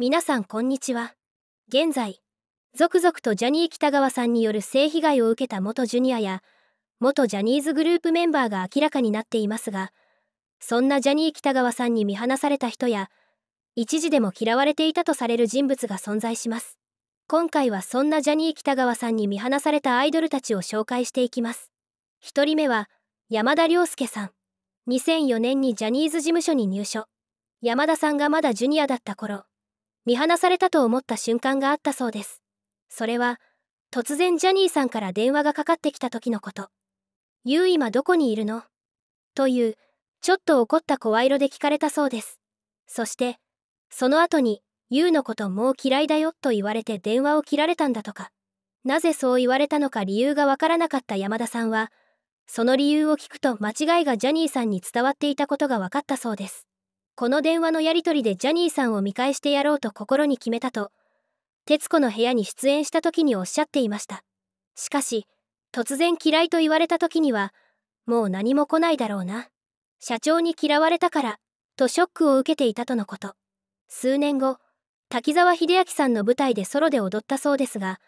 皆さんこんにちは。現在、続々とジャニー喜多川さんによる性被害を受けた元ジュニアや、元ジャニーズグループメンバーが明らかになっていますが、そんなジャニー喜多川さんに見放された人や、一時でも嫌われていたとされる人物が存在します。今回はそんなジャニー喜多川さんに見放されたアイドルたちを紹介していきます。1人目は、山田涼介さん。2004年にジャニーズ事務所に入所。山田さんがまだジュニアだった頃、見放されたと思った瞬間があったそうです。それは、突然ジャニーさんから電話がかかってきた時のこと。ゆう今どこにいるのという、ちょっと怒った声色で聞かれたそうです。そして、その後に、ゆうのこともう嫌いだよと言われて電話を切られたんだとか。なぜそう言われたのか理由がわからなかった山田さんは、その理由を聞くと間違いがジャニーさんに伝わっていたことが分かったそうです。この電話のやり取りでジャニーさんを見返してやろうと心に決めたと、徹子の部屋に出演した時におっしゃっていました。しかし、突然嫌いと言われた時には、もう何も来ないだろうな。社長に嫌われたから、とショックを受けていたとのこと。数年後、滝沢秀明さんの舞台でソロで踊ったそうですが、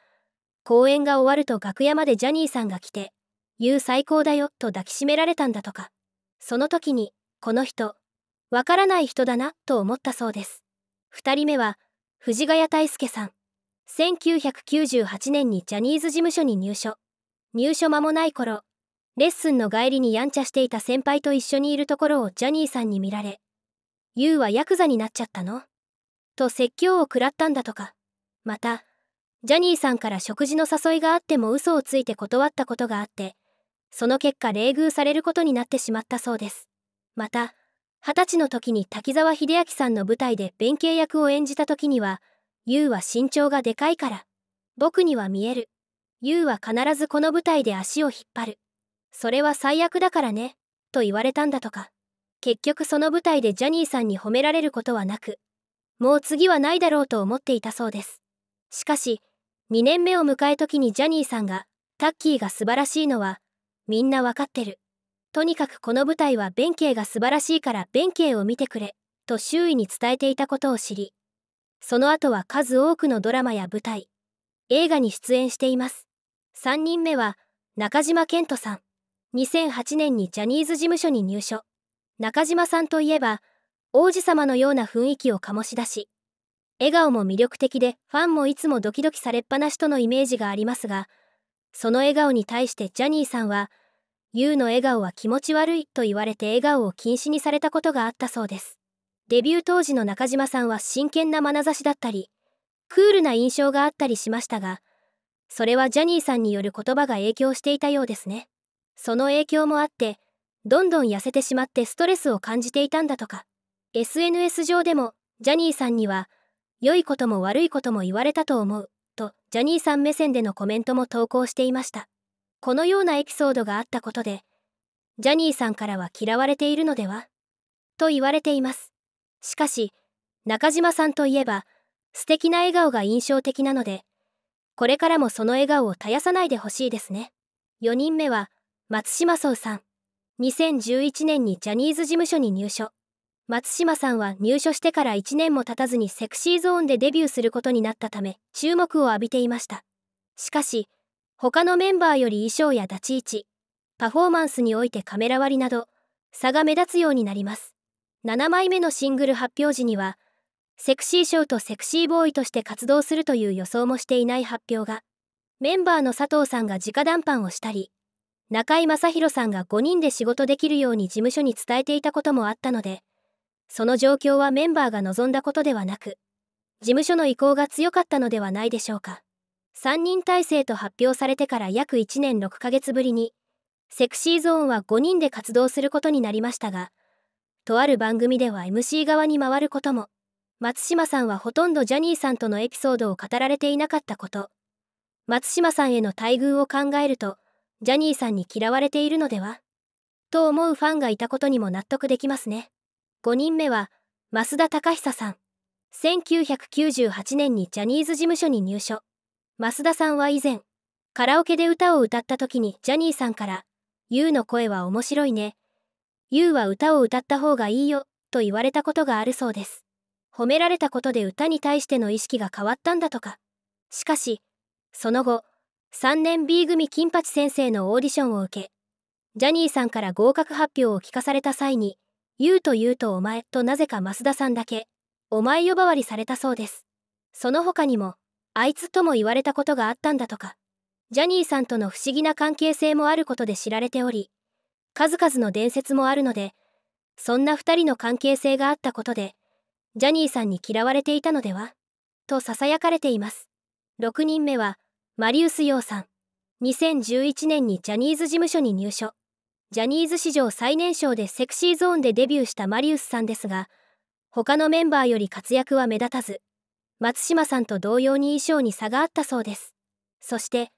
公演が終わると楽屋までジャニーさんが来て、言う最高だよと抱きしめられたんだとか。その時に、この人、わからない人だなと思ったそうです2人目は藤ヶ谷太輔さん1998年にジャニーズ事務所に入所入所間もない頃レッスンの帰りにやんちゃしていた先輩と一緒にいるところをジャニーさんに見られ「ユウはヤクザになっちゃったの?」と説教を食らったんだとかまたジャニーさんから食事の誘いがあっても嘘をついて断ったことがあってその結果冷遇されることになってしまったそうですまた二十歳の時に滝沢秀明さんの舞台で弁慶役を演じた時には、優は身長がでかいから、僕には見える。優は必ずこの舞台で足を引っ張る。それは最悪だからね、と言われたんだとか。結局その舞台でジャニーさんに褒められることはなく、もう次はないだろうと思っていたそうです。しかし、2年目を迎え時にジャニーさんが、タッキーが素晴らしいのは、みんなわかってる。とにかくこの舞台は弁慶が素晴らしいから弁慶を見てくれと周囲に伝えていたことを知りその後は数多くのドラマや舞台映画に出演しています3人目は中島健人さん2008年にジャニーズ事務所に入所中島さんといえば王子様のような雰囲気を醸し出し笑顔も魅力的でファンもいつもドキドキされっぱなしとのイメージがありますがその笑顔に対してジャニーさんはユウの笑顔は気持ち悪いと言われて笑顔を禁止にされたことがあったそうです。デビュー当時の中島さんは真剣な眼差しだったり、クールな印象があったりしましたが、それはジャニーさんによる言葉が影響していたようですね。その影響もあって、どんどん痩せてしまってストレスを感じていたんだとか、SNS 上でもジャニーさんには、良いことも悪いことも言われたと思う、とジャニーさん目線でのコメントも投稿していました。このようなエピソードがあったことでジャニーさんからは嫌われているのではと言われていますしかし中島さんといえば素敵な笑顔が印象的なのでこれからもその笑顔を絶やさないでほしいですね4人目は松島荘さん2011年にジャニーズ事務所に入所松島さんは入所してから1年も経たずにセクシーゾーンでデビューすることになったため注目を浴びていましたしかし他のメンバーより衣装や立ち位置、パフォーマンスにおいてカメラ割りなど、差が目立つようになります。7枚目のシングル発表時には、セクシーショーとセクシーボーイとして活動するという予想もしていない発表が、メンバーの佐藤さんが直談判をしたり、中居正広さんが5人で仕事できるように事務所に伝えていたこともあったので、その状況はメンバーが望んだことではなく、事務所の意向が強かったのではないでしょうか。3人体制と発表されてから約1年6ヶ月ぶりに、セクシーゾーンは5人で活動することになりましたが、とある番組では MC 側に回ることも、松島さんはほとんどジャニーさんとのエピソードを語られていなかったこと、松島さんへの待遇を考えると、ジャニーさんに嫌われているのではと思うファンがいたことにも納得できますね。5人目は、増田隆久さん。1998年にジャニーズ事務所に入所。増田さんは以前、カラオケで歌を歌った時にジャニーさんから、ユウの声は面白いね。ユウは歌を歌った方がいいよ、と言われたことがあるそうです。褒められたことで歌に対しての意識が変わったんだとか。しかし、その後、3年 B 組金八先生のオーディションを受け、ジャニーさんから合格発表を聞かされた際に、ユウとユウとお前となぜか増田さんだけ、お前呼ばわりされたそうです。その他にも、あいつとも言われたことがあったんだとかジャニーさんとの不思議な関係性もあることで知られており数々の伝説もあるのでそんな2人の関係性があったことでジャニーさんに嫌われていたのではとささやかれています6人目はマリウス・ヨウさん2011年にジャニーズ事務所に入所ジャニーズ史上最年少でセクシーゾーンでデビューしたマリウスさんですが他のメンバーより活躍は目立たず松島さんと同様に衣装に差があったそうですそして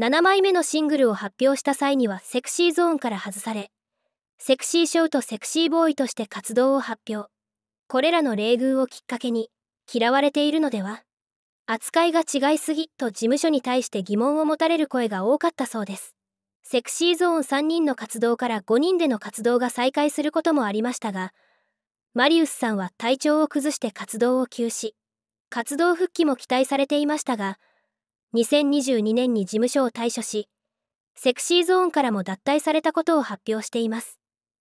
7枚目のシングルを発表した際にはセクシーゾーンから外されセクシーショーとセクシーボーイとして活動を発表これらの冷遇をきっかけに嫌われているのでは扱いが違いすぎと事務所に対して疑問を持たれる声が多かったそうですセクシーゾーン3人の活動から5人での活動が再開することもありましたがマリウスさんは体調を崩して活動を休止活動復帰も期待されていましたが2022年に事務所を退所しセクシーゾーンからも脱退されたことを発表しています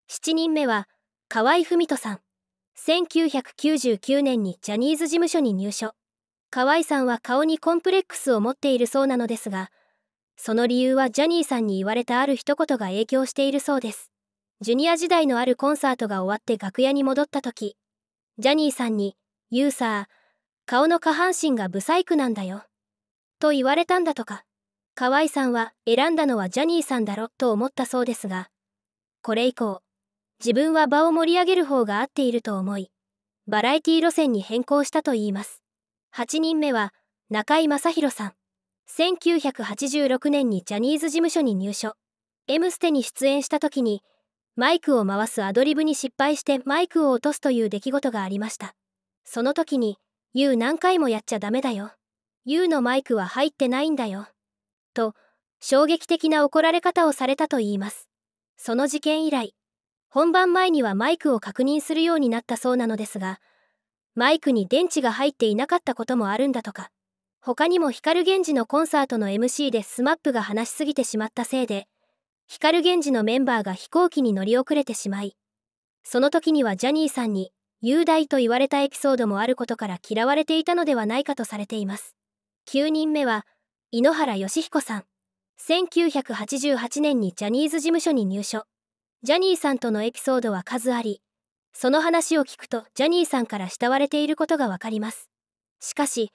7人目は河合文人さん1999年にジャニーズ事務所に入所河合さんは顔にコンプレックスを持っているそうなのですがその理由はジャニーさんに言われたある一言が影響しているそうですジュニア時代のあるコンサートが終わって楽屋に戻った時ジャニーさんに「ユーサー顔の下半身が不細工なんだよ。と言われたんだとか。河合さんは選んだのはジャニーさんだろと思ったそうですが、これ以降、自分は場を盛り上げる方が合っていると思い、バラエティ路線に変更したといいます。8人目は中井正宏さん。1986年にジャニーズ事務所に入所。M ステに出演した時に、マイクを回すアドリブに失敗してマイクを落とすという出来事がありました。その時に、ユ何回もやっちゃダメだよ。ユウのマイクは入ってないんだよ。と、衝撃的な怒られ方をされたといいます。その事件以来、本番前にはマイクを確認するようになったそうなのですが、マイクに電池が入っていなかったこともあるんだとか、他にも光源氏のコンサートの MC で SMAP が話しすぎてしまったせいで、光源氏のメンバーが飛行機に乗り遅れてしまい、その時にはジャニーさんに、雄大と言われたエピソードもあることから嫌われていたのではないかとされています9人目は井ノ原快彦さん1988年にジャニーズ事務所に入所ジャニーさんとのエピソードは数ありその話を聞くとジャニーさんから慕われていることがわかりますしかし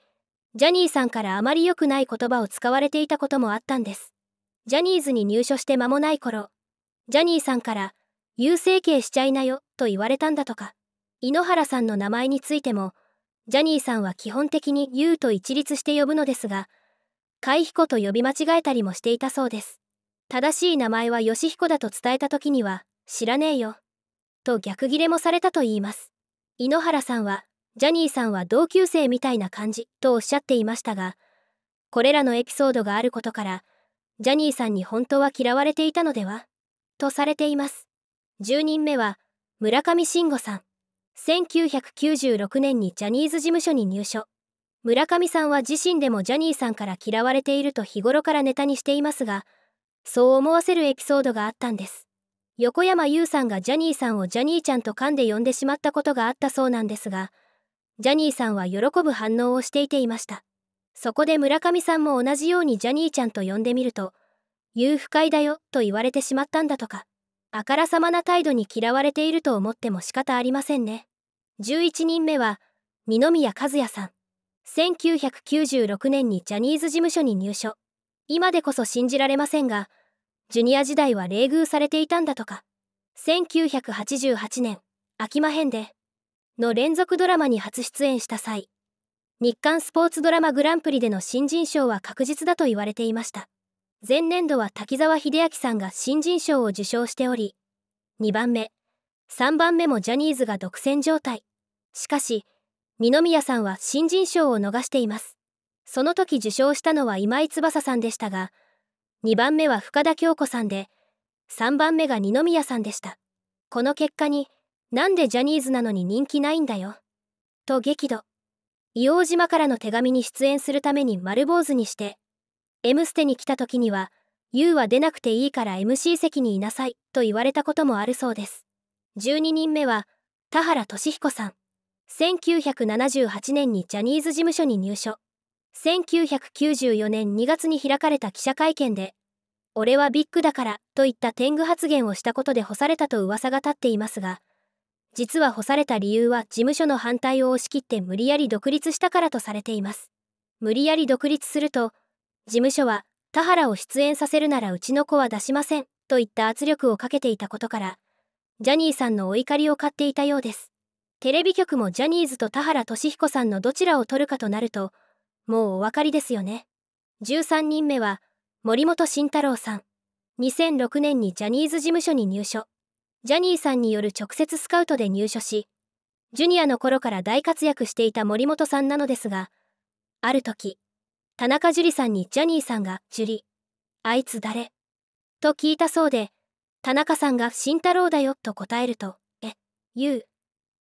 ジャニーさんからあまり良くない言葉を使われていたこともあったんですジャニーズに入所して間もない頃ジャニーさんから「優生形しちゃいなよ」と言われたんだとか井ノ原さんの名前についても、ジャニーさんは基本的に優と一律して呼ぶのですが、海彦と呼び間違えたりもしていたそうです。正しい名前は義彦だと伝えた時には、知らねえよ。と逆ギレもされたといいます。井ノ原さんは、ジャニーさんは同級生みたいな感じとおっしゃっていましたが、これらのエピソードがあることから、ジャニーさんに本当は嫌われていたのではとされています。10人目は、村上信五さん。1996年にジャニーズ事務所に入所村上さんは自身でもジャニーさんから嫌われていると日頃からネタにしていますがそう思わせるエピソードがあったんです横山優さんがジャニーさんをジャニーちゃんと噛んで呼んでしまったことがあったそうなんですがジャニーさんは喜ぶ反応をしていていましたそこで村上さんも同じようにジャニーちゃんと呼んでみると「言う不快だよ」と言われてしまったんだとかあからさまな態度に嫌われていると思っても仕方ありませんね。11人目は、二宮和也さん。1996年にジャニーズ事務所に入所。今でこそ信じられませんが、ジュニア時代は冷遇されていたんだとか。1988年、秋間編で、の連続ドラマに初出演した際、日刊スポーツドラマグランプリでの新人賞は確実だと言われていました。前年度は滝沢秀明さんが新人賞を受賞しており2番目3番目もジャニーズが独占状態しかし二宮さんは新人賞を逃していますその時受賞したのは今井翼さんでしたが2番目は深田恭子さんで3番目が二宮さんでしたこの結果になんでジャニーズなのに人気ないんだよと激怒硫黄島からの手紙に出演するために丸坊主にして M ステに来た時には、U は出なくていいから MC 席にいなさいと言われたこともあるそうです。12人目は、田原俊彦さん。1978年にジャニーズ事務所に入所。1994年2月に開かれた記者会見で、俺はビッグだからといった天狗発言をしたことで干されたと噂が立っていますが、実は干された理由は事務所の反対を押し切って無理やり独立したからとされています。無理やり独立すると、事務所は田原を出演させるならうちの子は出しませんといった圧力をかけていたことからジャニーさんのお怒りを買っていたようですテレビ局もジャニーズと田原俊彦さんのどちらを取るかとなるともうお分かりですよね13人目は森本慎太郎さん2006年にジャニーズ事務所に入所ジャニーさんによる直接スカウトで入所しジュニアの頃から大活躍していた森本さんなのですがある時田中樹さんにジャニーさんが、樹あいつ誰と聞いたそうで、田中さんが慎太郎だよと答えると、え、ゆう、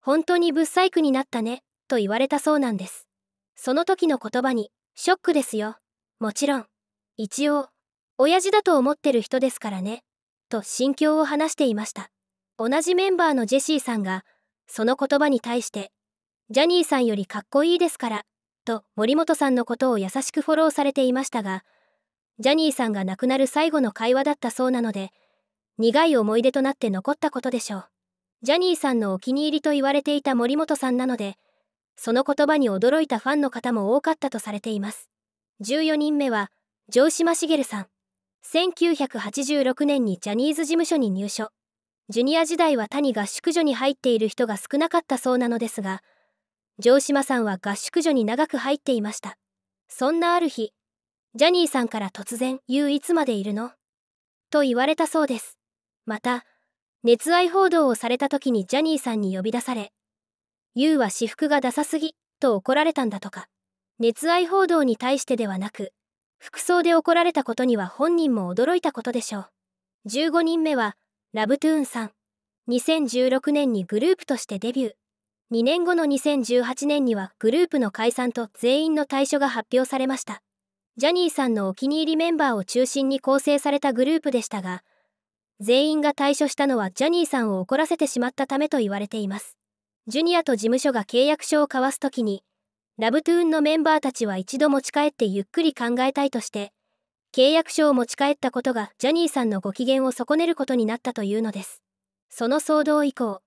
本当にぶサ細工になったね、と言われたそうなんです。その時の言葉に、ショックですよ。もちろん、一応、親父だと思ってる人ですからね、と心境を話していました。同じメンバーのジェシーさんが、その言葉に対して、ジャニーさんよりかっこいいですから、と森本さんのことを優しくフォローされていましたが、ジャニーさんが亡くなる最後の会話だったそうなので、苦い思い出となって残ったことでしょう。ジャニーさんのお気に入りと言われていた森本さんなので、その言葉に驚いたファンの方も多かったとされています。14人目は、城島茂さん。1986年にジャニーズ事務所に入所。ジュニア時代は他に合宿所に入っている人が少なかったそうなのですが、城島さんは合宿所に長く入っていましたそんなある日ジャニーさんから突然「言ういつまでいるの?」と言われたそうですまた熱愛報道をされた時にジャニーさんに呼び出され「ユウは私服がダサすぎ」と怒られたんだとか熱愛報道に対してではなく服装で怒られたことには本人も驚いたことでしょう15人目はラブトゥーンさん2016年にグループとしてデビュー2年後の2018年にはグループの解散と全員の退所が発表されました。ジャニーさんのお気に入りメンバーを中心に構成されたグループでしたが、全員が退所したのはジャニーさんを怒らせてしまったためと言われています。ジュニアと事務所が契約書を交わす時に、ラブトゥーンのメンバーたちは一度持ち帰ってゆっくり考えたいとして、契約書を持ち帰ったことがジャニーさんのご機嫌を損ねることになったというのです。その騒動以降、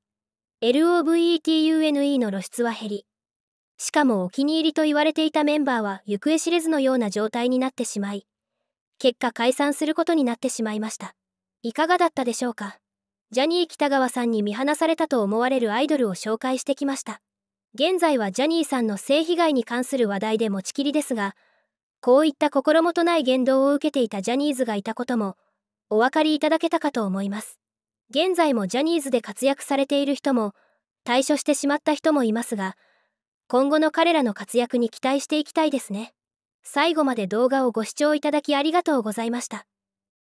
LOVETUNE の露出は減り、しかもお気に入りと言われていたメンバーは行方知れずのような状態になってしまい、結果解散することになってしまいました。いかがだったでしょうかジャニー北川さんに見放されたと思われるアイドルを紹介してきました。現在はジャニーさんの性被害に関する話題で持ちきりですが、こういった心もとない言動を受けていたジャニーズがいたことも、お分かりいただけたかと思います。現在もジャニーズで活躍されている人も退所してしまった人もいますが今後の彼らの活躍に期待していきたいですね最後まで動画をご視聴いただきありがとうございました